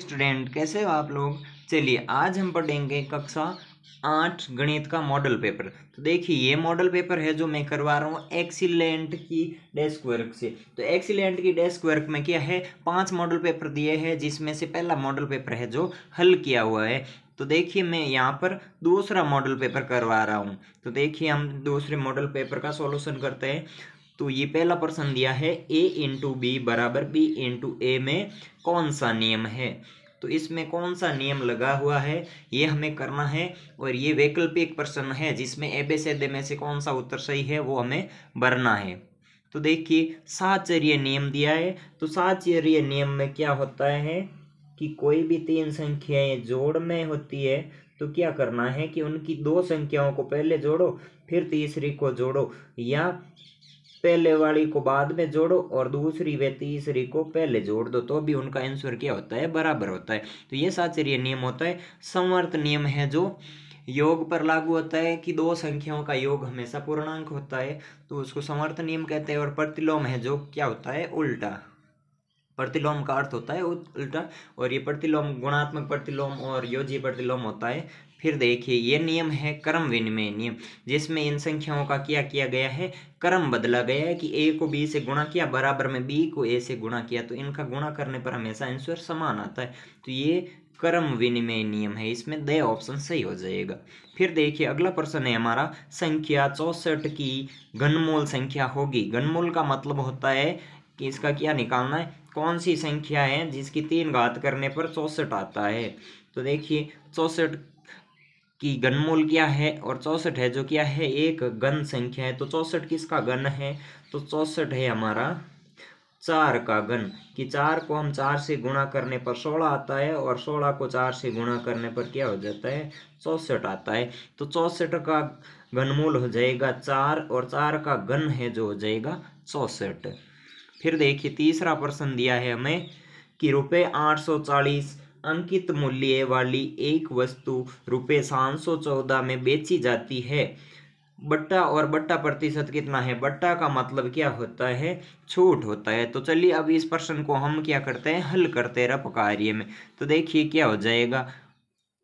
student कैसे हो आप लोग चलिए आज हम पढ़ेंगे कक्षा आठ गणित का मॉडल पेपर तो देखिए ये मॉडल पेपर है जो मैं करवा रहा हूँ एक्सीलेंट की डेस्क वर्क से तो एक्सीलेंट की डेस्क वर्क में क्या है पांच मॉडल पेपर दिए हैं जिसमें से पहला मॉडल पेपर है जो हल किया हुआ है तो देखिए मैं यहाँ पर दूसरा मॉडल पेपर करवा रहा हूँ तो देखिए हम दूसरे मॉडल पेपर का सॉल्यूशन करते हैं तो ये पहला प्रश्न दिया है ए इंटू बी बराबर बी इंटू ए में कौन सा नियम है तो इसमें कौन सा नियम लगा हुआ है ये हमें करना है और ये वैकल्पिक प्रश्न है जिसमें ए बे से दे में से कौन सा उत्तर सही है वो हमें भरना है तो देखिए साचर्य नियम दिया है तो साचर्य नियम में क्या होता है कि कोई भी तीन संख्याएं जोड़ में होती है तो क्या करना है कि उनकी दो संख्याओं को पहले जोड़ो फिर तीसरी को जोड़ो या पहले वाली को बाद में जोड़ो और दूसरी व तीसरी को पहले जोड़ दो तो भी उनका आंसर क्या होता है बराबर होता है तो ये साचर्य नियम होता है संवर्त नियम है जो योग पर लागू होता है कि दो संख्याओं का योग हमेशा पूर्णांक होता है तो उसको समर्थ नियम कहते हैं और प्रतिलोम है जो क्या होता है उल्टा प्रतिलोम का अर्थ होता है उल्टा और ये प्रतिलोम गुणात्मक प्रतिलोम और योजी प्रतिलोम होता है फिर देखिए ये नियम है कर्म विनिमय नियम जिसमें इन संख्याओं का क्या किया गया है कर्म बदला गया है कि ए को बी से गुणा किया बराबर में बी को ए से गुणा किया तो इनका गुणा करने पर हमेशा आंसर समान आता है तो ये कर्म विनिमय नियम है इसमें द ऑप्शन सही हो जाएगा फिर देखिए अगला प्रश्न है हमारा संख्या चौसठ की घनमूल संख्या होगी घनमूल का मतलब होता है कि इसका क्या निकालना है कौन सी संख्या है जिसकी तीन घात करने पर चौसठ आता है तो देखिए चौसठ कि गनमोल क्या है और चौसठ है जो क्या है एक गन संख्या है तो चौसठ किसका गन है तो चौसठ है हमारा चार का गन कि चार को हम चार से गुणा करने पर सोलह आता है और सोलह को चार से गुणा करने पर क्या हो जाता है चौसठ आता है तो चौसठ का घनमूल हो जाएगा चार और चार का गन है जो हो जाएगा चौसठ फिर देखिए तीसरा प्रश्न दिया है हमें कि रुपये आठ सौ चालीस अंकित मूल्य वाली एक वस्तु रुपये सात सौ चौदह में बेची जाती है बट्टा और बट्टा प्रतिशत कितना है बट्टा का मतलब क्या होता है छूट होता है तो चलिए अब इस प्रश्न को हम क्या करते हैं हल करते हैं रप कार्य में तो देखिए क्या हो जाएगा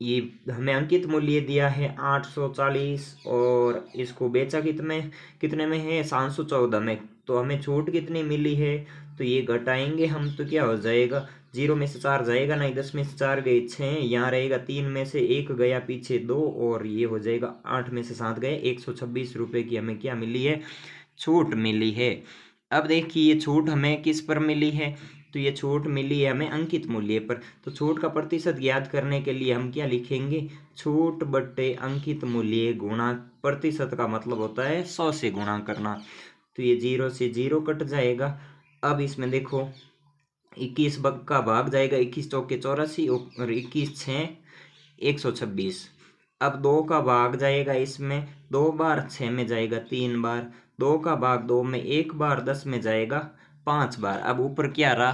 ये हमें अंकित मूल्य दिया है 840 और इसको बेचा कितने कितने में है चौदह में तो हमें छूट कितनी मिली है तो ये घटाएंगे हम तो क्या हो जाएगा जीरो में से चार जाएगा नहीं दस में से चार गए छः यहाँ रहेगा तीन में से एक गया पीछे दो और ये हो जाएगा आठ में से सात गए एक सौ छब्बीस रुपये की हमें क्या मिली है छूट मिली है अब देखिए ये छूट हमें किस पर मिली है तो ये छूट मिली है हमें अंकित मूल्य पर तो छूट का प्रतिशत ज्ञात करने के लिए हम क्या लिखेंगे छूट बट्टे अंकित मूल्य गुणा प्रतिशत का मतलब होता है सौ से गुणा करना तो ये जीरो से जीरो कट जाएगा अब इसमें देखो इक्कीस बग का भाग जाएगा इक्कीस चौके चौरासी और इक्कीस छः एक सौ छब्बीस अब दो का भाग जाएगा इसमें दो बार छः में जाएगा तीन बार दो का भाग दो में एक बार दस में जाएगा पाँच बार अब ऊपर क्या रहा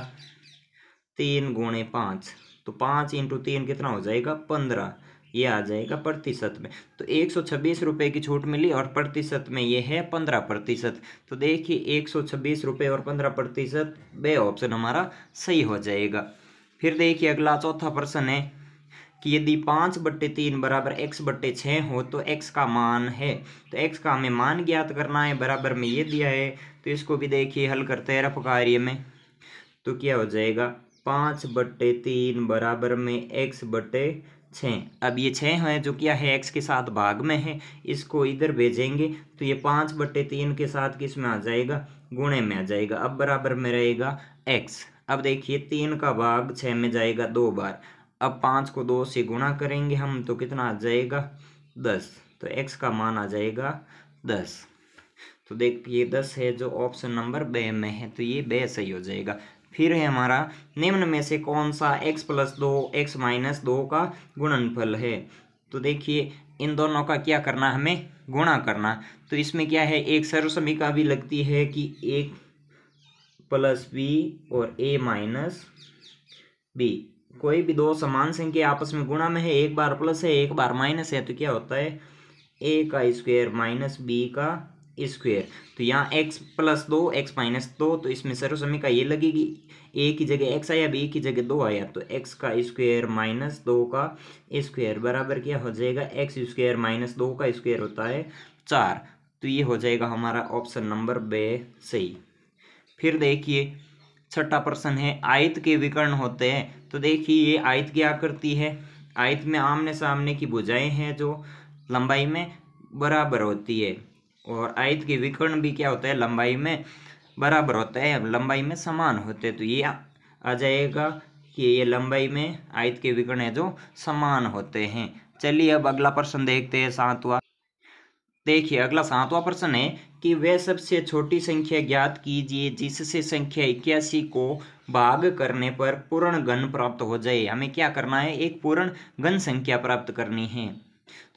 तीन गुणे पाँच तो पाँच इंटू तीन कितना हो जाएगा पंद्रह ये आ जाएगा प्रतिशत में तो एक सौ छब्बीस रुपये की छूट मिली और प्रतिशत में ये है पंद्रह प्रतिशत तो देखिए एक सौ छब्बीस रुपये और पंद्रह प्रतिशत बे ऑप्शन हमारा सही हो जाएगा फिर देखिए अगला चौथा प्रश्न है कि यदि पाँच बट्टे तीन बराबर एक्स बट्टे छः हो तो एक्स का मान है तो एक्स का हमें मान ज्ञात करना है बराबर में ये दिया है तो इसको भी देखिए हल करते हैं रफ कार्य में तो क्या हो जाएगा पाँच बट्टे तीन बराबर में एक्स बट्टे छः अब ये छः हैं जो क्या है एक्स के साथ भाग में है इसको इधर भेजेंगे तो ये पाँच बट्टे तीन के साथ किस में आ जाएगा गुणे में आ जाएगा अब बराबर में रहेगा एक्स अब देखिए तीन का भाग छः में जाएगा दो बार अब पाँच को दो से गुणा करेंगे हम तो कितना आ जाएगा दस तो एक्स का मान आ जाएगा दस तो देख ये दस है जो ऑप्शन नंबर बे में है तो ये बे सही हो जाएगा फिर है हमारा निम्न में से कौन सा x प्लस दो एक्स माइनस दो का गुणनफल है तो देखिए इन दोनों का क्या करना हमें गुणा करना तो इसमें क्या है एक सर्वसमीका भी लगती है कि एक प्लस बी और ए माइनस बी कोई भी दो समान संख्या आपस में गुणा में है एक बार प्लस है एक बार माइनस है तो क्या होता है ए का स्क्वायर माइनस बी का स्क्वेयर तो यहाँ एक्स प्लस दो एक्स माइनस दो तो इसमें का ये लगेगी ए की जगह एक्स आया बी की जगह दो आया तो एक्स का स्क्वेयर माइनस दो का स्क्वेयर बराबर क्या हो जाएगा एक्स स्क्वेयर माइनस दो का स्क्वेयर होता है चार तो ये हो जाएगा हमारा ऑप्शन नंबर बे सही फिर देखिए छठा प्रश्न है आयत के विकर्ण होते हैं तो देखिए ये आयत क्या करती है आयत में आमने सामने की बुझाएँ हैं जो लंबाई में बराबर होती है और आयत के विकर्ण भी क्या होता है लंबाई में बराबर होता है लंबाई में समान होते हैं तो ये आ जाएगा कि ये लंबाई में आयत के विकर्ण है जो समान होते हैं चलिए अब अगला प्रश्न देखते हैं सातवा देखिए अगला सातवा प्रश्न है कि वह सबसे छोटी संख्या ज्ञात कीजिए जिससे संख्या इक्यासी को भाग करने पर पूर्ण घन प्राप्त हो जाए हमें क्या करना है एक पूर्ण घन संख्या प्राप्त करनी है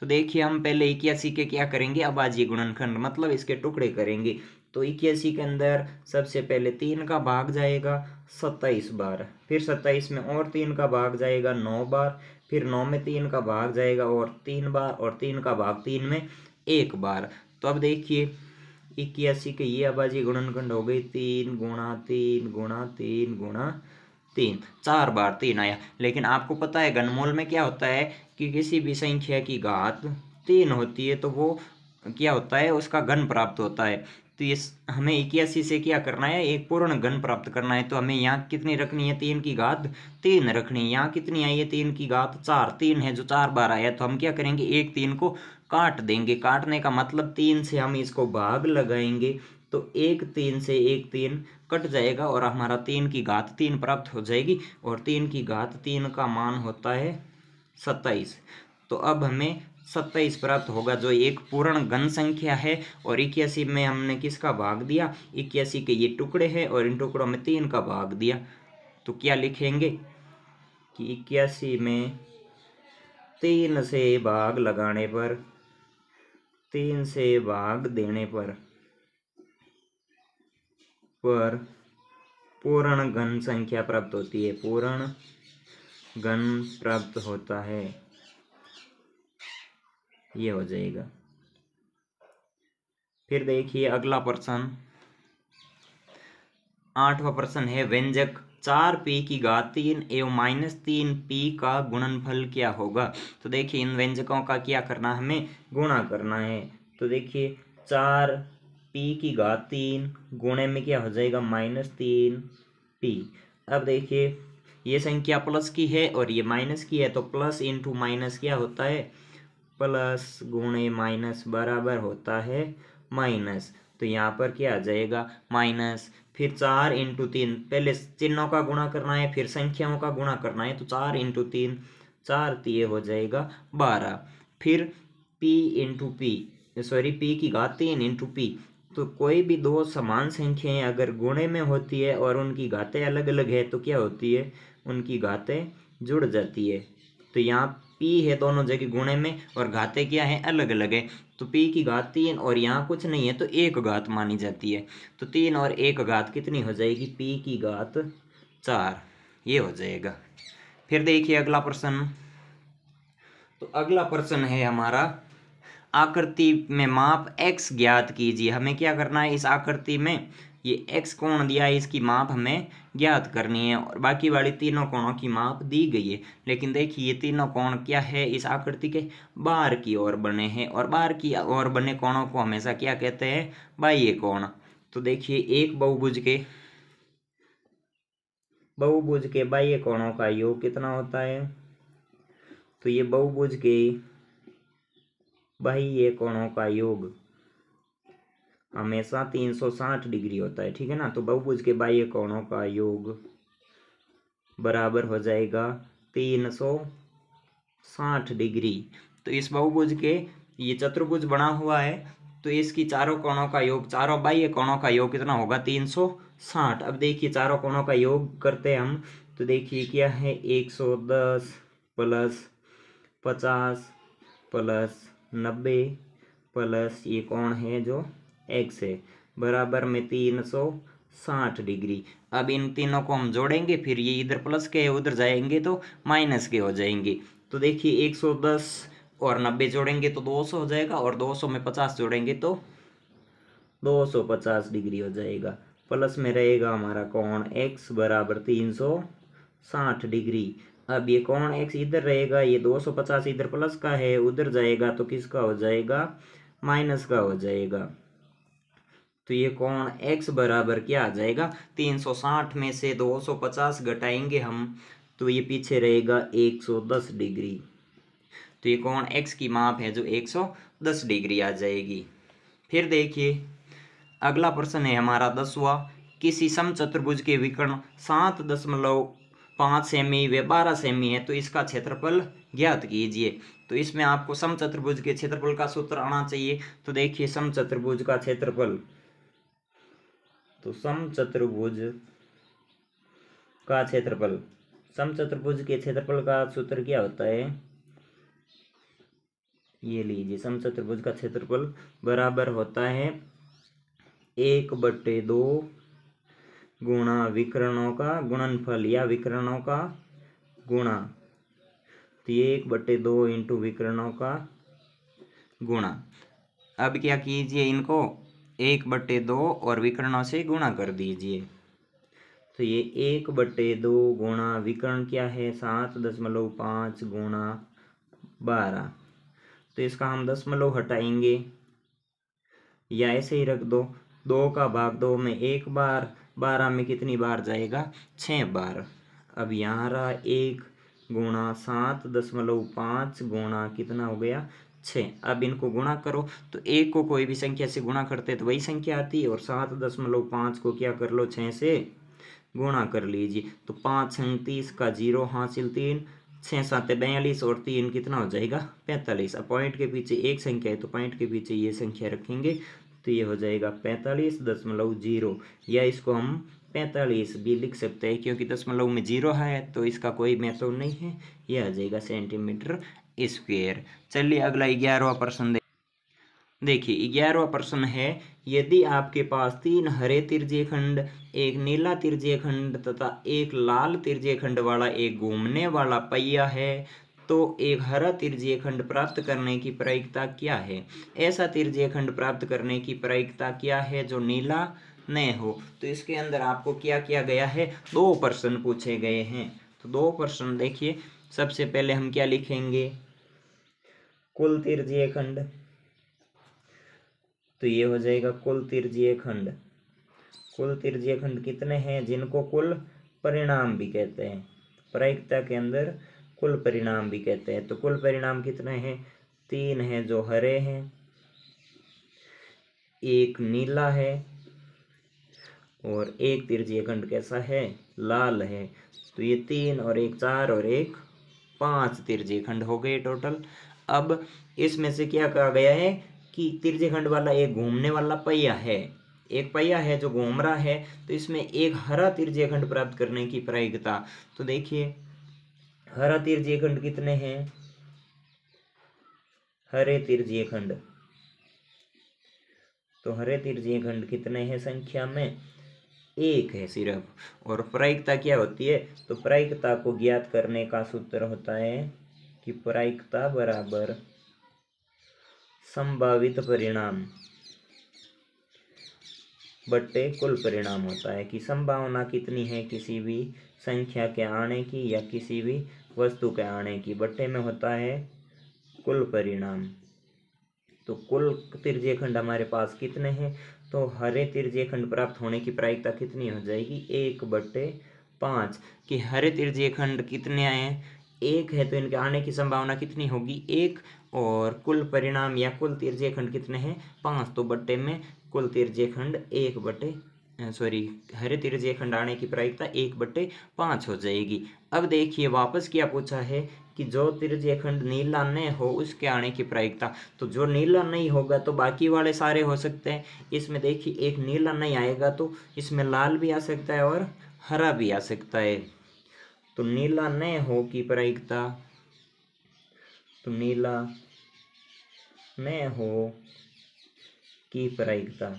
तो देखिए हम पहले इक्यासी के क्या करेंगे अबाजी गुणनखंड मतलब इसके टुकड़े करेंगे तो इक्यासी के अंदर सबसे पहले तीन का भाग जाएगा सत्ताईस बार फिर सत्ताईस में और तीन का भाग जाएगा नौ बार फिर नौ में तीन का भाग जाएगा और तीन बार और तीन का भाग तीन में एक बार तो अब देखिए इक्यासी के ये आबाजी गुणनखंड हो गई तीन गुणा तीन गुणा तीन गुणा तीन चार बार तीन आया लेकिन आपको पता है गनमोल में क्या होता है कि किसी भी संख्या की घात तीन होती है तो वो क्या होता है उसका घन प्राप्त होता है तो ये हमें इक्यासी से क्या करना है एक पूर्ण घन प्राप्त करना है तो हमें यहाँ कितनी रखनी है तीन की घात तीन रखनी है यहाँ कितनी आई है तीन की घात चार तीन है जो चार बार आया तो हम क्या करेंगे एक तीन को काट देंगे काटने का मतलब तीन से हम इसको भाग लगाएंगे तो एक तीन से एक तीन कट जाएगा और हमारा तीन की घात तीन प्राप्त हो जाएगी और तीन की घात तीन का मान होता है सत्ताईस तो अब हमें सत्ताईस प्राप्त होगा जो एक पूर्ण घन संख्या है और इक्यासी में हमने किसका भाग दिया इक्यासी के ये टुकड़े हैं और इन टुकड़ों में तीन का भाग दिया तो क्या लिखेंगे कि इक्यासी में तीन से भाग लगाने पर तीन से भाग देने पर पर पूर्ण घन संख्या प्राप्त होती है पूर्ण घन प्राप्त होता है ये हो जाएगा फिर देखिए अगला प्रश्न आठवा प्रश्न है व्यंजक चार पी की घात तीन एवं माइनस तीन पी का गुणनफल क्या होगा तो देखिए इन व्यंजकों का क्या करना हमें गुणा करना है तो देखिए चार पी की घात तीन गुणे में क्या हो जाएगा माइनस तीन पी अब देखिए ये संख्या प्लस की है और ये माइनस की है तो प्लस इंटू माइनस क्या होता है प्लस गुणे माइनस बराबर होता है माइनस तो यहाँ पर क्या आ जाएगा माइनस फिर चार इंटू तीन पहले चिन्हों का गुणा करना है फिर संख्याओं का गुणा करना है तो चार इंटू तीन चार तो ये हो जाएगा बारह फिर P into P sorry P की घात तीन इंटू पी तो कोई भी दो समान संख्याएं अगर गुणे में होती है और उनकी घातें अलग अलग है तो क्या होती है उनकी घाते जुड़ जाती है तो यहाँ पी है दोनों जगह गुणे में और घाते क्या है अलग अलग है तो पी की घात तीन और यहाँ कुछ नहीं है तो एक घात मानी जाती है तो तीन और एक घात कितनी हो जाएगी पी की घात चार ये हो जाएगा फिर देखिए अगला प्रश्न तो अगला प्रश्न है हमारा आकृति में माप एक्स ज्ञात कीजिए हमें क्या करना है इस आकृति में ये एक्स कोण दिया है इसकी माप हमें ज्ञात करनी है और बाकी वाली तीनों कोणों की माप दी गई है लेकिन देखिए ये तीनों कोण क्या है इस आकृति के बाहर की ओर बने हैं और बाहर की ओर बने कोणों को हमेशा क्या कहते हैं बाह्य कोण तो देखिए एक बहुभुज के बहुभुज के बाह्य कोणों का योग कितना होता है तो ये बहुभुज के बाह्य कोणों का योग हमेशा तीन सौ साठ डिग्री होता है ठीक है ना तो बहुभुज के बाह्य कोणों का योग बराबर हो जाएगा तीन सौ साठ डिग्री तो इस बहुभुज के ये चतुर्भुज बना हुआ है तो इसकी चारों कोणों का योग चारों बाह्य कोणों का योग कितना होगा तीन सौ साठ अब देखिए चारों कोणों का योग करते हैं हम तो देखिए क्या है एक सौ दस प्लस पचास प्लस नब्बे प्लस ये कोण है जो एक्स है बराबर में तीन सौ साठ डिग्री अब इन तीनों को हम जोड़ेंगे फिर ये इधर प्लस के उधर जाएंगे तो माइनस के हो जाएंगे तो देखिए एक सौ दस और नब्बे जोड़ेंगे तो दो सौ हो जाएगा और दो सौ में पचास जोड़ेंगे तो दो सौ पचास डिग्री हो जाएगा प्लस में रहेगा हमारा कौन एक्स बराबर तीन सौ साठ डिग्री अब ये कौन एक्स इधर रहेगा ये दो सौ पचास इधर प्लस का है उधर जाएगा तो किसका हो जाएगा माइनस का हो जाएगा तो ये कौन x बराबर क्या आ जाएगा 360 में से 250 घटाएंगे हम तो ये पीछे रहेगा 110 डिग्री तो ये कौन x की माप है जो 110 डिग्री आ जाएगी फिर देखिए अगला प्रश्न है हमारा दसवा किसी समचतुर्भुज के विकर्ण सात दशमलव पाँच सेमी व बारह सेमी है तो इसका क्षेत्रफल ज्ञात कीजिए तो इसमें आपको समचतुर्भुज के क्षेत्रफल का सूत्र आना चाहिए तो देखिए समचतुर्भुज का क्षेत्रफल तो चतुर्भुज का क्षेत्रफल सम चतुर्भुज के क्षेत्रफल का सूत्र क्या होता है ये लीजिए चतुर्भुज का क्षेत्रफल बराबर होता है एक बटे दो गुणा विकरणों का गुणनफल या विकरणों का गुणा तो ये एक बटे दो इंटू विकरणों का गुणा अब क्या कीजिए इनको एक बटे दो और विकर्णों से गुणा कर दीजिए तो ये एक बटे दो गुणा विकर्ण क्या है सात दशमलव पाँच गुणा बारह तो इसका हम दशमलव हटाएंगे या ऐसे ही रख दो दो का भाग दो में एक बार बारह में कितनी बार जाएगा छः बार अब यहाँ रहा एक गुणा सात दशमलव पाँच गुणा कितना हो गया छः अब इनको गुणा करो तो एक को कोई भी संख्या से गुणा करते तो वही संख्या आती है और सात दशमलव पाँच को क्या कर लो छः से गुणा कर लीजिए तो पाँच सैंतीस का जीरो हासिल तीन छः सात बयालीस और तीन कितना हो जाएगा पैंतालीस अब पॉइंट के पीछे एक संख्या है तो पॉइंट के पीछे ये संख्या रखेंगे तो ये हो जाएगा पैंतालीस दशमलव जीरो या इसको हम पैंतालीस भी लिख सकते हैं क्योंकि दशमलव में जीरो है तो इसका कोई महत्व नहीं है यह आ जाएगा सेंटीमीटर स्क्वेयर चलिए अगला ग्यारहवा प्रश्न देखिए ग्यारहवा प्रश्न है यदि आपके पास तीन हरे तिरजे खंड एक नीला तिरजे खंड तथा एक लाल तिरजे खंड वाला एक घूमने वाला पहिया है तो एक हरा तिरजे खंड प्राप्त करने की प्रायिकता क्या है ऐसा तिरजे खंड प्राप्त करने की प्रायिकता क्या है जो नीला न हो तो इसके अंदर आपको क्या किया गया है दो प्रश्न पूछे गए हैं तो दो प्रश्न देखिए सबसे पहले हम क्या लिखेंगे कुल तिरजीय खंड तो ये हो जाएगा कुल तिरजीय खंड कुल तिरजीय खंड कितने हैं जिनको कुल परिणाम भी कहते हैं प्रायिकता के अंदर कुल परिणाम भी कहते हैं तो कुल परिणाम कितने हैं तीन हैं जो हरे हैं एक नीला है और एक तिरजीय खंड कैसा है लाल है तो ये तीन और एक चार और एक पांच तिरजीय खंड हो गए टोटल अब इसमें से क्या कहा गया है कि तिरजे खंड वाला एक घूमने वाला पहिया है एक पहिया है जो घूम रहा है तो इसमें एक हरा तिरजे खंड प्राप्त करने की प्रायिकता तो देखिए हरा तिरजे खंड कितने हैं हरे तिरजे खंड तो हरे तिरजे खंड कितने हैं संख्या में एक है सिर्फ और प्रायिकता क्या होती है तो प्रायिकता को ज्ञात करने का सूत्र होता है कि प्रायिकता बराबर संभावित परिणाम बट्टे कुल परिणाम होता है कि संभावना कितनी है किसी भी संख्या के आने की या किसी भी वस्तु के आने की बट्टे में होता है कुल परिणाम तो कुल तिरजे खंड हमारे पास कितने हैं तो हरे तिरजे खंड प्राप्त होने की प्रायिकता कितनी हो जाएगी एक बट्टे पाँच कि हरे तिरजे खंड कितने आए हैं एक है तो इनके आने की संभावना कितनी होगी एक और कुल परिणाम या कुल तीर्जय खंड कितने हैं पाँच तो बट्टे में कुल तीर्जय खंड एक बटे सॉरी हरे तीर्जय खंड आने की प्रायिकता एक बट्टे पाँच हो जाएगी अब देखिए वापस क्या पूछा है कि जो त्रिज्य खंड नीला न हो उसके आने की प्रायिकता तो जो नीला नहीं होगा तो बाकी वाले सारे हो सकते हैं इसमें देखिए एक नीला नहीं आएगा तो इसमें लाल भी आ सकता है और हरा भी आ सकता है तो नीला न हो की प्रायिकता तो नीला न हो की प्रायिकता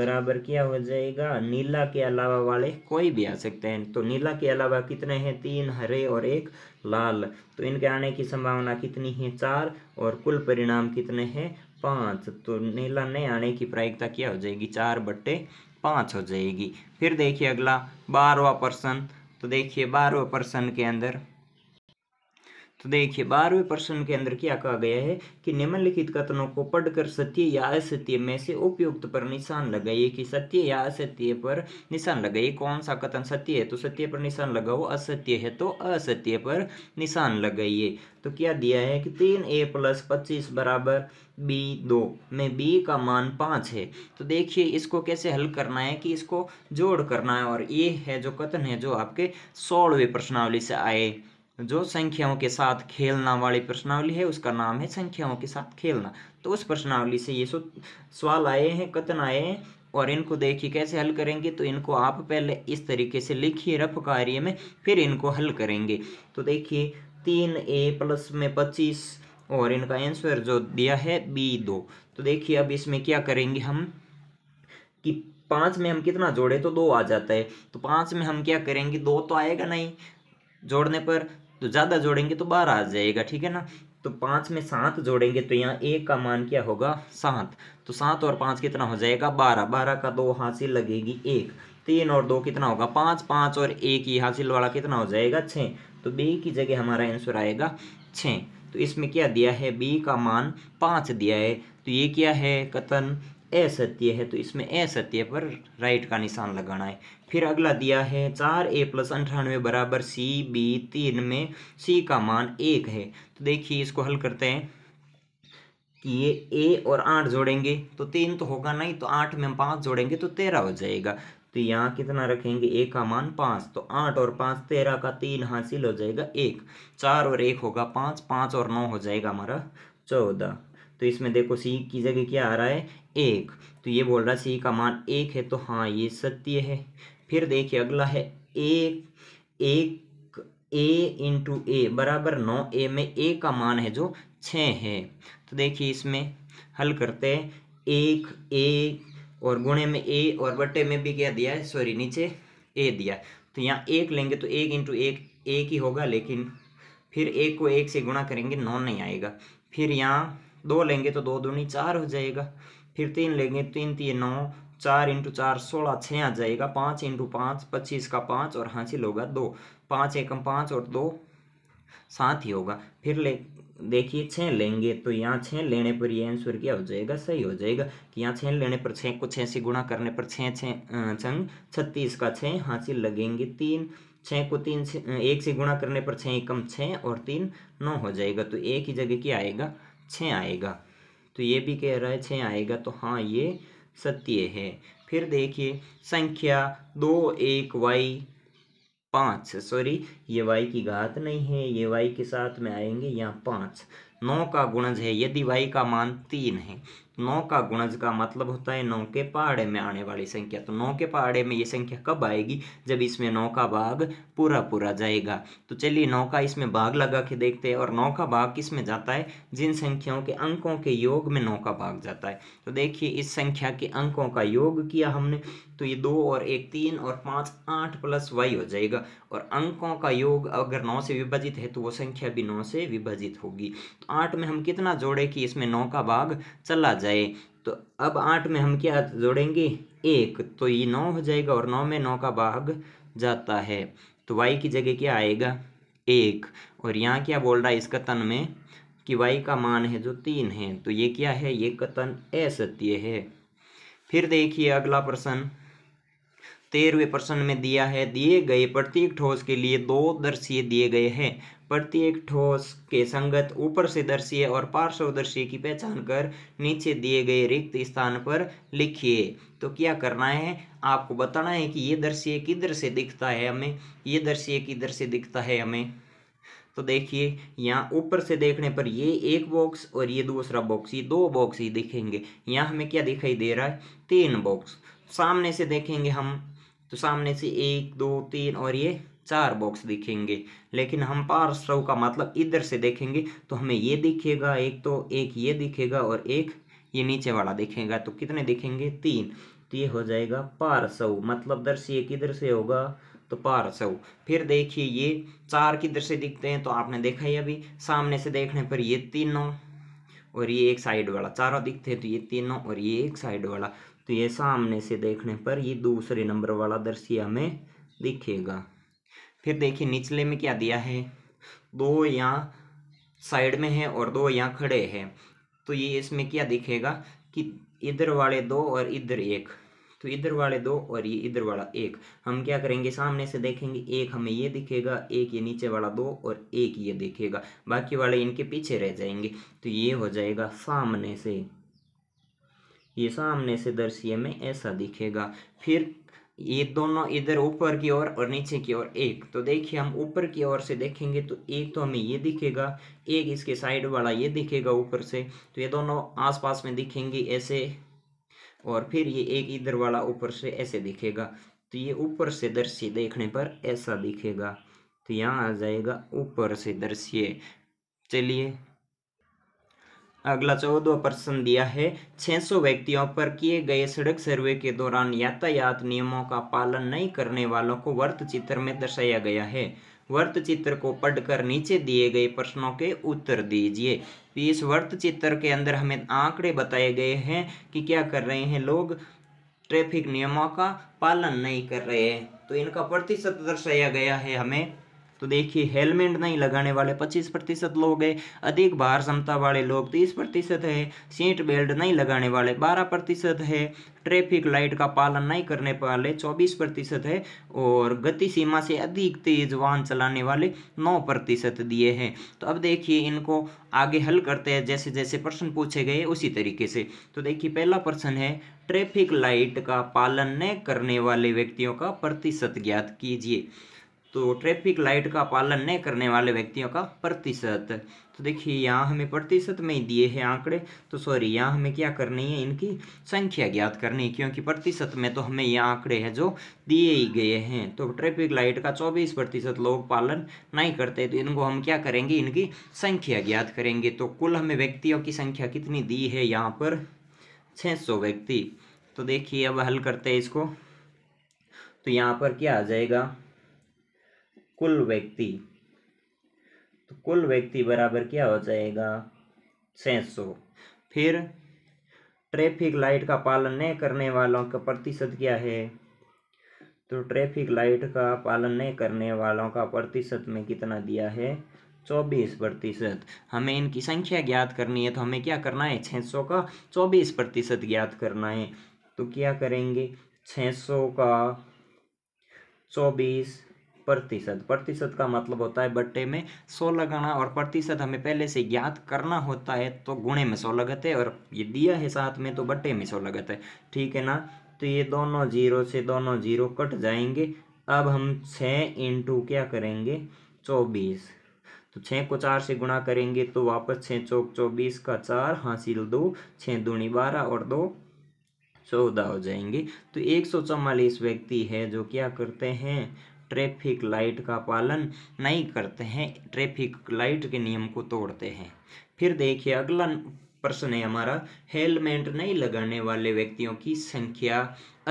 बराबर क्या हो जाएगा नीला के अलावा वाले कोई भी आ सकते हैं तो नीला के अलावा कितने हैं तीन हरे और एक लाल तो इनके आने की संभावना कितनी है चार और कुल परिणाम कितने हैं पाँच तो नीला नए आने की प्रायिकता क्या हो जाएगी चार बट्टे पाँच हो जाएगी फिर देखिए अगला बारवा प्रश्न तो देखिए बारहवा प्रश्न के अंदर तो देखिए बारहवें प्रश्न के अंदर क्या कहा गया है कि निम्नलिखित कथनों को पढ़कर सत्य या असत्य में से उपयुक्त पर निशान लगाइए कि सत्य या असत्य पर निशान लगाइए कौन सा कथन सत्य है तो सत्य पर निशान लगाओ असत्य है तो असत्य पर निशान लगाइए तो क्या दिया है कि तीन ए प्लस पच्चीस बराबर बी दो में बी का मान पाँच है तो देखिए इसको कैसे हल करना है कि इसको जोड़ करना है और ये है जो कथन है जो आपके सोलहवें प्रश्नावली से आए जो संख्याओं के साथ खेलना वाली प्रश्नावली है उसका नाम है संख्याओं के साथ खेलना तो उस प्रश्नावली से ये सो सवाल आए हैं कथन आए हैं और इनको देखिए कैसे हल करेंगे तो इनको आप पहले इस तरीके से लिखिए रफ कार्य में फिर इनको हल करेंगे तो देखिए तीन ए प्लस में पच्चीस और इनका आंसर जो दिया है बी दो तो देखिए अब इसमें क्या करेंगे हम कि पाँच में हम कितना जोड़े तो दो आ जाता है तो पाँच में हम क्या करेंगे दो तो आएगा नहीं जोड़ने पर तो ज़्यादा जोड़ेंगे तो बारह आ जाएगा ठीक है ना तो पाँच में सात जोड़ेंगे तो यहाँ एक का मान क्या होगा सात तो सात और पाँच कितना हो जाएगा बारह बारह का दो हासिल लगेगी एक तीन और दो कितना होगा पाँच पाँच और एक ही हासिल वाला कितना हो जाएगा छः तो बी की जगह हमारा आंसर आएगा छः तो इसमें क्या दिया है बी का मान पाँच दिया है तो ये क्या है कथन ए सत्य है तो इसमें ए सत्य पर राइट का निशान लगाना है फिर अगला दिया है चार ए प्लस अंठानवे बराबर सी बी तीन में सी का मान एक है तो देखिए इसको हल करते हैं कि ये ए और आठ जोड़ेंगे तो तीन तो होगा नहीं तो आठ में हम पाँच जोड़ेंगे तो तेरह हो जाएगा तो यहाँ कितना रखेंगे ए का मान पाँच तो आठ और पाँच तेरह का तीन हासिल हो जाएगा एक चार और एक होगा पाँच पाँच और नौ हो जाएगा हमारा चौदह तो इसमें देखो सी की जगह क्या आ रहा है एक तो ये बोल रहा है सी का मान एक है तो हाँ ये सत्य है फिर देखिए अगला है एक एक ए इंटू ए बराबर नौ ए में ए का मान है जो छ है तो देखिए इसमें हल करते हैं एक ए और गुणे में ए और बटे में भी क्या दिया है सॉरी नीचे ए दिया तो यहाँ एक लेंगे तो एक इंटू एक एक ही होगा लेकिन फिर एक को एक से गुणा करेंगे नौ नहीं आएगा फिर यहाँ दो लेंगे तो दो दूनी चार हो जाएगा फिर तीन लेंगे तीन तीन नौ चार इंटू चार सोलह छः आ जाएगा पाँच इंटू पाँच पच्चीस का पाँच और हासिल होगा दो पाँच एकम पाँच और दो साथ ही होगा फिर ले देखिए छः लेंगे तो यहाँ छः लेने पर ये आंसर क्या हो जाएगा सही हो जाएगा कि यहाँ छः लेने पर छः को छः से गुणा करने पर छः छः छंग छत्तीस का छः हासिल लगेंगे तीन छः को तीन से एक से गुणा करने पर छः एकम छः और तीन नौ हो जाएगा तो एक ही जगह क्या आएगा छः आएगा तो ये भी कह रहा है छः आएगा तो हाँ ये सत्य है फिर देखिए संख्या दो एक वाई पाँच सॉरी ये वाई की घात नहीं है ये वाई के साथ में आएंगे यहाँ पाँच नौ का गुणज है यदि वाई का मान तीन है नौ का गुणज का मतलब होता है नौ के पहाड़े में आने वाली संख्या तो नौ के पहाड़े में ये संख्या कब आएगी जब इसमें नौ का भाग पूरा पूरा जाएगा तो चलिए नौ का इसमें भाग लगा के देखते हैं और नौ का भाग किस में जाता है जिन संख्याओं के अंकों के योग में नौ का भाग जाता है तो देखिए इस संख्या के अंकों का योग किया हमने तो ये दो और एक तीन और पाँच आठ प्लस वाई हो जाएगा और अंकों का योग अगर नौ से विभाजित है तो वो संख्या भी नौ से विभाजित होगी तो आठ में हम कितना जोड़े कि इसमें नौ का भाग चला जाए तो अब आठ में हम क्या जोड़ेंगे एक तो ये नौ हो जाएगा और नौ में नौ का भाग जाता है तो वाई की जगह क्या आएगा एक और यहाँ क्या बोल रहा है इस कथन में कि वाई का मान है जो तीन है तो ये क्या है ये कथन असत्य है फिर देखिए अगला प्रश्न तेरहवें प्रश्न में दिया है दिए गए प्रत्येक ठोस के लिए दो दर्शीय दिए गए हैं प्रत्येक ठोस के संगत ऊपर से दर्शीय और पार्श्वदर्शीय की पहचान कर नीचे दिए गए रिक्त स्थान पर लिखिए तो क्या करना है आपको बताना है कि ये दर्शीय किधर से दिखता है हमें ये दर्शीय किधर से दिखता है हमें तो देखिए यहाँ ऊपर से देखने पर ये एक बॉक्स और ये दूसरा बॉक्स ये दो बॉक्स ही दिखेंगे यहाँ हमें क्या दिखाई दे रहा है तीन बॉक्स सामने से देखेंगे हम तो सामने से एक दो तीन और ये चार बॉक्स दिखेंगे लेकिन हम पार्श्व का मतलब इधर से देखेंगे तो हमें ये दिखेगा एक तो एक ये दिखेगा और एक ये नीचे वाला दिखेगा तो कितने दिखेंगे तीन तो ये हो जाएगा पार्श्व मतलब दर्शी एक इधर से होगा तो पार्श्व फिर देखिए ये चार किधर से दिखते हैं तो आपने देखा ही अभी सामने से देखने पर ये तीनों और ये एक साइड वाला चारों दिखते हैं तो ये तीनों और ये एक साइड वाला तो ये सामने से देखने पर ये दूसरे नंबर वाला दृश्य हमें दिखेगा फिर देखिए निचले में क्या दिया है दो यहाँ साइड में है और दो यहाँ खड़े हैं तो ये इसमें क्या दिखेगा कि इधर वाले दो और इधर एक तो इधर वाले दो और ये इधर वाला एक हम क्या करेंगे सामने से देखेंगे एक हमें ये दिखेगा एक ये नीचे वाला दो और एक ये दिखेगा बाकी वाले इनके पीछे रह जाएंगे तो ये हो जाएगा सामने से ये सामने से दृश्य में ऐसा दिखेगा फिर ये दोनों इधर ऊपर की ओर और, और नीचे की ओर एक तो देखिए हम ऊपर की ओर से देखेंगे तो एक तो हमें ये दिखेगा एक इसके साइड वाला ये दिखेगा ऊपर से तो ये दोनों आसपास में दिखेंगे ऐसे और फिर ये एक इधर वाला ऊपर से ऐसे दिखेगा तो ये ऊपर से दृश्य देखने पर ऐसा दिखेगा तो यहाँ आ जाएगा ऊपर से दृश्य चलिए अगला चौदवा प्रश्न दिया है 600 व्यक्तियों पर किए गए सड़क सर्वे के दौरान यातायात नियमों का पालन नहीं करने वालों को वर्त चित्र में दर्शाया गया है वर्त चित्र को पढ़कर नीचे दिए गए प्रश्नों के उत्तर दीजिए इस वर्त चित्र के अंदर हमें आंकड़े बताए गए हैं कि क्या कर रहे हैं लोग ट्रैफिक नियमों का पालन नहीं कर रहे हैं तो इनका प्रतिशत दर्शाया गया है हमें तो देखिए हेलमेट नहीं लगाने वाले पच्चीस प्रतिशत लोग है अधिक भार क्षमता वाले लोग तीस प्रतिशत है सीट बेल्ट नहीं लगाने वाले बारह प्रतिशत है ट्रैफिक लाइट का पालन नहीं करने वाले चौबीस प्रतिशत है और गति सीमा से अधिक तेज वाहन चलाने वाले नौ प्रतिशत दिए हैं तो अब देखिए इनको आगे हल करते हैं जैसे जैसे प्रश्न पूछे गए उसी तरीके से तो देखिए पहला प्रश्न है ट्रैफिक लाइट का पालन न करने वाले व्यक्तियों का प्रतिशत ज्ञात कीजिए तो ट्रैफिक लाइट का पालन नहीं करने वाले व्यक्तियों का प्रतिशत तो देखिए यहाँ हमें प्रतिशत में ही दिए हैं आंकड़े तो सॉरी यहाँ हमें क्या करनी है इनकी संख्या ज्ञात करनी है क्योंकि प्रतिशत में तो हमें ये आंकड़े हैं जो दिए ही गए हैं तो ट्रैफिक लाइट का चौबीस प्रतिशत लोग पालन नहीं करते तो इनको हम क्या करेंगे इनकी संख्या ज्ञात करेंगे तो कुल हमें व्यक्तियों की संख्या कितनी दी है यहाँ पर छः सौ व्यक्ति तो देखिए अब हल करते हैं इसको तो यहाँ पर क्या आ जाएगा कुल व्यक्ति तो कुल व्यक्ति बराबर क्या हो जाएगा छः सौ फिर ट्रैफिक लाइट का पालन नहीं करने वालों का प्रतिशत क्या है तो ट्रैफिक लाइट का पालन नहीं करने वालों का प्रतिशत में कितना दिया है चौबीस प्रतिशत हमें इनकी संख्या ज्ञात करनी है तो हमें क्या करना है छः सौ का चौबीस प्रतिशत ज्ञात करना है तो क्या करेंगे छः सौ का चौबीस प्रतिशत प्रतिशत का मतलब होता है बट्टे में सौ लगाना और प्रतिशत हमें पहले से ज्ञात करना होता है तो गुणे में सौ लगते और ये दिया है साथ में तो बट्टे में सौ लगते है ठीक है ना तो ये दोनों जीरो से दोनों जीरो कट जाएंगे अब हम छः इंटू क्या करेंगे चौबीस तो छः को चार से गुणा करेंगे तो वापस छः चौक चौबीस का चार हासिल दो छः दूनी बारह और दो चौदह हो जाएंगे तो एक सौ चौवालीस व्यक्ति है जो क्या करते हैं ट्रैफिक लाइट का पालन नहीं करते हैं ट्रैफिक लाइट के नियम को तोड़ते हैं फिर देखिए अगला प्रश्न है हमारा हेलमेट नहीं लगाने वाले व्यक्तियों की संख्या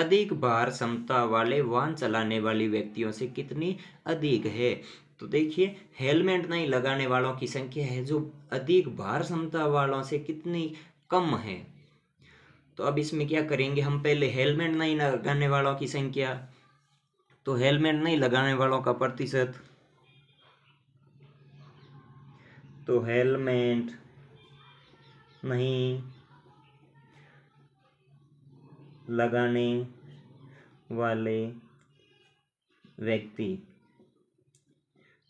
अधिक बार क्षमता वाले वाहन चलाने वाली व्यक्तियों से कितनी अधिक है तो देखिए हेलमेट नहीं लगाने वालों की संख्या है जो अधिक बार क्षमता वालों से कितनी कम है तो अब इसमें क्या करेंगे हम पहले हेलमेट नहीं लगाने वालों की संख्या तो हेलमेट नहीं लगाने वालों का प्रतिशत तो हेलमेट नहीं लगाने वाले व्यक्ति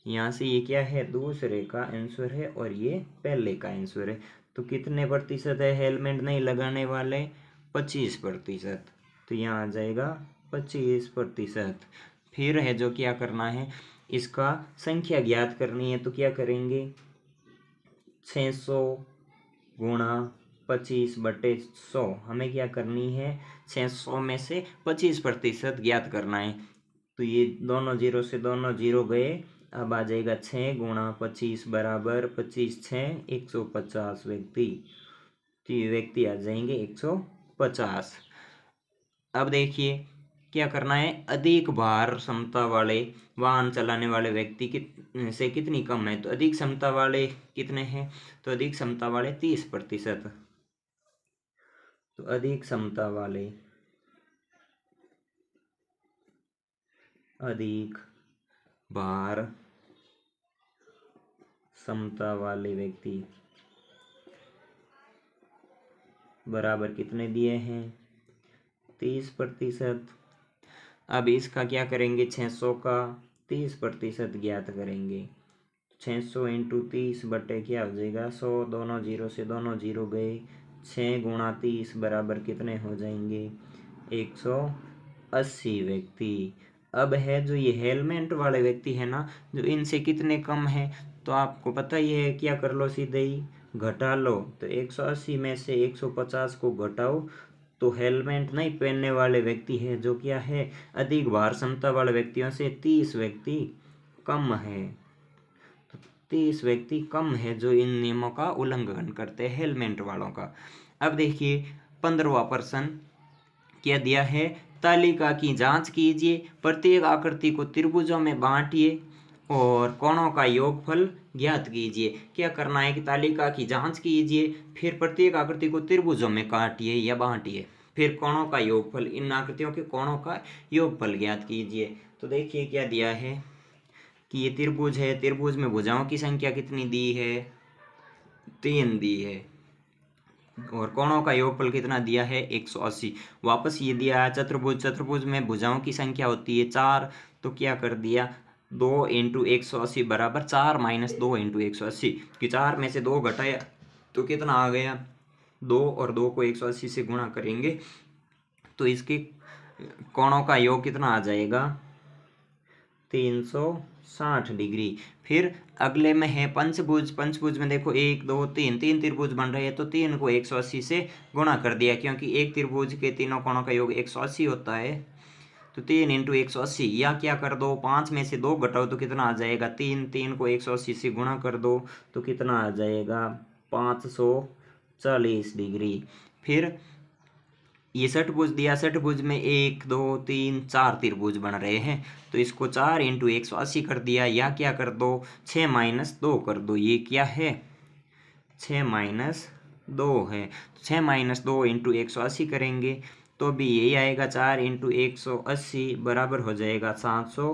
यहाँ से ये क्या है दूसरे का आंसर है और ये पहले का आंसर है तो कितने प्रतिशत है हेलमेट नहीं लगाने वाले पच्चीस प्रतिशत तो यहाँ आ जाएगा पच्चीस प्रतिशत फिर है जो क्या करना है इसका संख्या ज्ञात करनी है तो क्या करेंगे छः सौ गुणा पच्चीस बटे सौ हमें क्या करनी है छः सौ में से पच्चीस प्रतिशत ज्ञात करना है तो ये दोनों जीरो से दोनों जीरो गए अब आ जाएगा छः गुणा पच्चीस बराबर पच्चीस छः एक सौ पचास व्यक्ति तो ये व्यक्ति आ जाएंगे एक सौ पचास अब देखिए क्या करना है अधिक भार क्षमता वाले वाहन चलाने वाले व्यक्ति कित से कितनी कम है तो अधिक क्षमता वाले कितने हैं तो अधिक क्षमता वाले तीस प्रतिशत तो अधिक क्षमता वाले अधिक भार क्षमता वाले व्यक्ति बराबर कितने दिए हैं तीस प्रतिशत अब इसका क्या करेंगे छः सौ का तीस प्रतिशत ज्ञात करेंगे छः सौ इंटू तीस बटे क्या हो जाएगा सौ दोनों जीरो से दोनों जीरो गए छः गुणा तीस बराबर कितने हो जाएंगे एक सौ अस्सी व्यक्ति अब है जो ये हेलमेट वाले व्यक्ति है ना जो इनसे कितने कम है तो आपको पता ही है क्या कर लो सीधे ही घटा लो तो 180 में से 150 को घटाओ तो हेलमेट नहीं पहनने वाले व्यक्ति है जो क्या है अधिक भार क्षमता वाले व्यक्तियों से तीस व्यक्ति कम है तो तीस व्यक्ति कम है जो इन नियमों का उल्लंघन करते हैं हेलमेट वालों का अब देखिए पंद्रवा प्रश्न क्या दिया है तालिका की जांच कीजिए प्रत्येक आकृति को त्रिभुजों में बांटिए और कोणों का योगफल ज्ञात कीजिए क्या करना है कि तालिका की जांच कीजिए फिर प्रत्येक आकृति को त्रिभुजों में काटिए या बांटिए फिर कोणों का योगफल इन आकृतियों के कोणों का योगफल ज्ञात कीजिए तो देखिए क्या दिया है कि ये त्रिभुज है त्रिभुज में भुजाओं की संख्या कितनी दी है तीन दी है और कोणों का योगफल कितना दिया है 180 वापस ये दिया है चतुर्भुज चतुर्भुज में भुजाओं की संख्या होती है चार तो क्या कर दिया दो इंटू एक सौ अस्सी बराबर चार माइनस दो इंटू एक सौ अस्सी कि चार में से दो घटाया तो कितना आ गया दो और दो को एक सौ अस्सी से गुणा करेंगे तो इसके कोणों का योग कितना आ जाएगा तीन सौ साठ डिग्री फिर अगले में है पंचभुज पंचभुज में देखो एक दो तीन तीन त्रिभुज बन रहे हैं तो तीन को एक सौ अस्सी से गुणा कर दिया क्योंकि एक त्रिभुज के तीनों कोणों का योग एक सौ अस्सी होता है तो तीन इंटू एक सौ अस्सी या क्या कर दो पाँच में से दो घटाओ तो कितना आ जाएगा तीन तीन को एक सौ अस्सी से गुणा कर दो तो कितना आ जाएगा पाँच सौ चालीस डिग्री फिर ये षटभुज दिया षटभुज में एक दो तीन चार त्रिभुज बन रहे हैं तो इसको चार इंटू एक सौ अस्सी कर दिया या क्या कर दो छः माइनस दो कर दो ये क्या है छ माइनस दो है छ तो छः माइनस दो इंटू एक सौ अस्सी करेंगे तो भी यही आएगा चार इंटू एक सौ अस्सी बराबर हो जाएगा सात सौ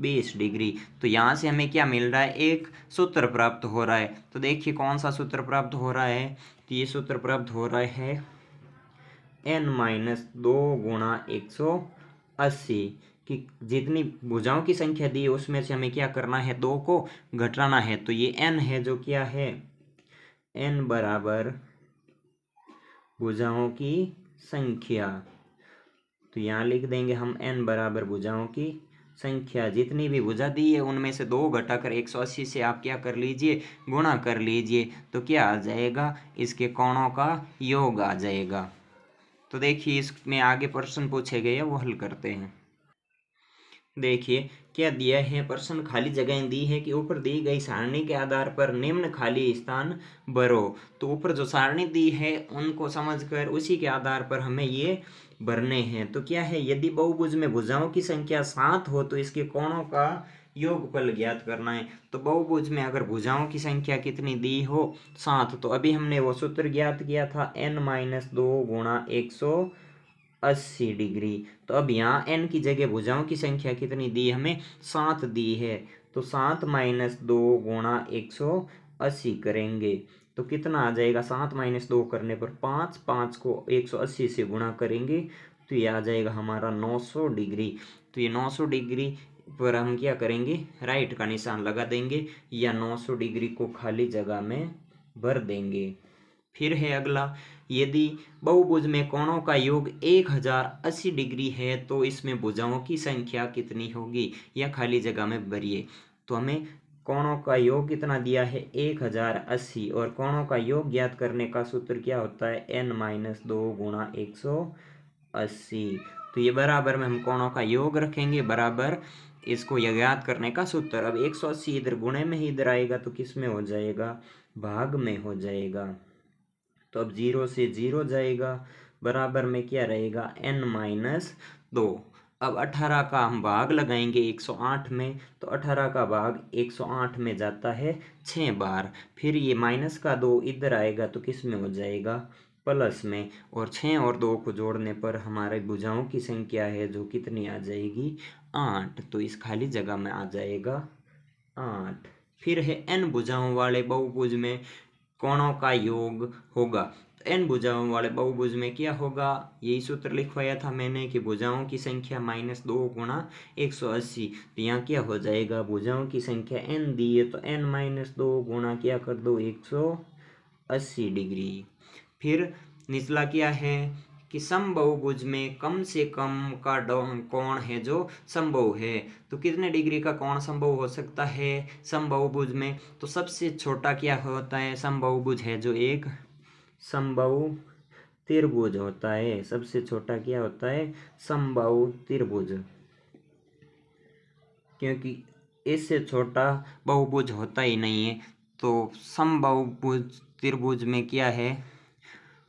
बीस डिग्री तो यहाँ से हमें क्या मिल रहा है एक सूत्र प्राप्त हो रहा है तो देखिए कौन सा सूत्र प्राप्त हो रहा है तो ये सूत्र प्राप्त हो रहा है एन माइनस दो गुणा एक सौ अस्सी कि जितनी भुजाओं की संख्या दी उसमें से हमें क्या करना है दो को घटाना है तो ये एन है जो क्या है एन बराबर भुजाओं की संख्या तो यहाँ लिख देंगे हम एन बराबर भुजाओं की संख्या जितनी भी भुजा दी है उनमें से दो घटा सौ अस्सी से आप क्या कर लीजिए गुणा कर लीजिए तो क्या आ जाएगा इसके कोणों का योग आ जाएगा तो देखिए इसमें आगे प्रश्न पूछे गए वो हल करते हैं देखिए क्या दिया है प्रश्न खाली जगहें दी है कि ऊपर दी गई सारणी के आधार पर निम्न खाली स्थान भरो तो ऊपर जो सारणी दी है उनको समझकर उसी के आधार पर हमें ये भरने हैं तो क्या है यदि बहुभुज में भुजाओं की संख्या सात हो तो इसके कोणों का योगफल ज्ञात करना है तो बहुभुज में अगर भुजाओं की संख्या कितनी दी हो सात तो अभी हमने वो सूत्र ज्ञात किया था एन माइनस दो गुणा एक सौ अस्सी डिग्री तो अब यहाँ एन की जगह भुजाओं की संख्या कितनी दी हमें सात दी है तो सात माइनस दो गुणा एक सौ अस्सी करेंगे तो कितना आ जाएगा सात माइनस दो करने पर पाँच पाँच को एक सौ अस्सी से गुणा करेंगे तो ये आ जाएगा हमारा नौ सौ डिग्री तो ये नौ सौ डिग्री पर हम क्या करेंगे राइट का निशान लगा देंगे या नौ सौ डिग्री को खाली जगह में भर देंगे फिर है अगला यदि बहुभुज में कोणों का योग 1080 डिग्री है तो इसमें भुजाओं की संख्या कितनी होगी या खाली जगह में भरिए तो हमें कोणों का योग कितना दिया है एक हज़ार अस्सी और कोणों का योग ज्ञात करने का सूत्र क्या होता है एन माइनस दो गुणा एक सौ अस्सी तो ये बराबर में हम कोणों का योग रखेंगे बराबर इसको ज्ञात करने का सूत्र अब एक सौ अस्सी इधर गुणे में ही इधर आएगा तो किस में हो जाएगा भाग में हो जाएगा तो अब जीरो से जीरो जाएगा बराबर में क्या रहेगा एन माइनस दो अब अठारह का हम भाग लगाएंगे एक सौ आठ में तो अठारह का भाग एक सौ आठ में जाता है छः बार फिर ये माइनस का दो इधर आएगा तो किस में हो जाएगा प्लस में और छः और दो को जोड़ने पर हमारे भुजाओं की संख्या है जो कितनी आ जाएगी आठ तो इस खाली जगह में आ जाएगा आठ फिर है एन भुजाओं वाले बहुभुज में कोणों का योग होगा एन तो भुजाओं वाले बहुभुज में क्या होगा यही सूत्र लिखवाया था मैंने कि भुजाओं की संख्या माइनस दो गुणा एक सौ अस्सी तो यहाँ क्या हो जाएगा भुजाओं की संख्या एन दी है तो एन माइनस दो गुणा क्या कर दो एक सौ अस्सी डिग्री फिर निचला क्या है कि बहुभुज में कम से कम का कोण है जो संभव है तो कितने डिग्री का कोण संभव हो सकता है बहुभुज में तो सबसे छोटा क्या होता है बहुभुज है जो एक संभव त्रिभुज होता है सबसे छोटा क्या होता है संभव त्रिभुज क्योंकि इससे छोटा बहुभुज होता ही नहीं है तो बहुभुज त्रिभुज में क्या है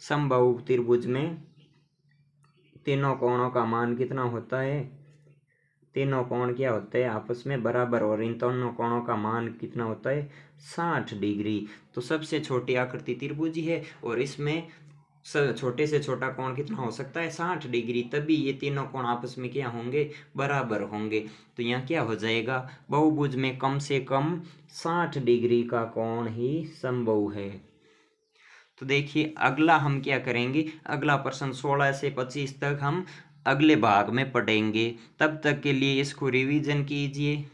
समबहु त्रिभुज में तीनों कोणों का मान कितना होता है तीनों कोण क्या होते हैं आपस में बराबर और इन दोनों कोणों का मान कितना होता है साठ डिग्री तो सबसे छोटी आकृति त्रिभुजी है और इसमें छोटे से छोटा कोण कितना हो सकता है साठ डिग्री तभी ये तीनों कोण आपस में क्या होंगे बराबर होंगे तो यहाँ क्या हो जाएगा बहुभुज में कम से कम साठ डिग्री का कोण ही संभव है तो देखिए अगला हम क्या करेंगे अगला प्रश्न सोलह से पच्चीस तक हम अगले भाग में पढ़ेंगे तब तक के लिए इसको रिवीजन कीजिए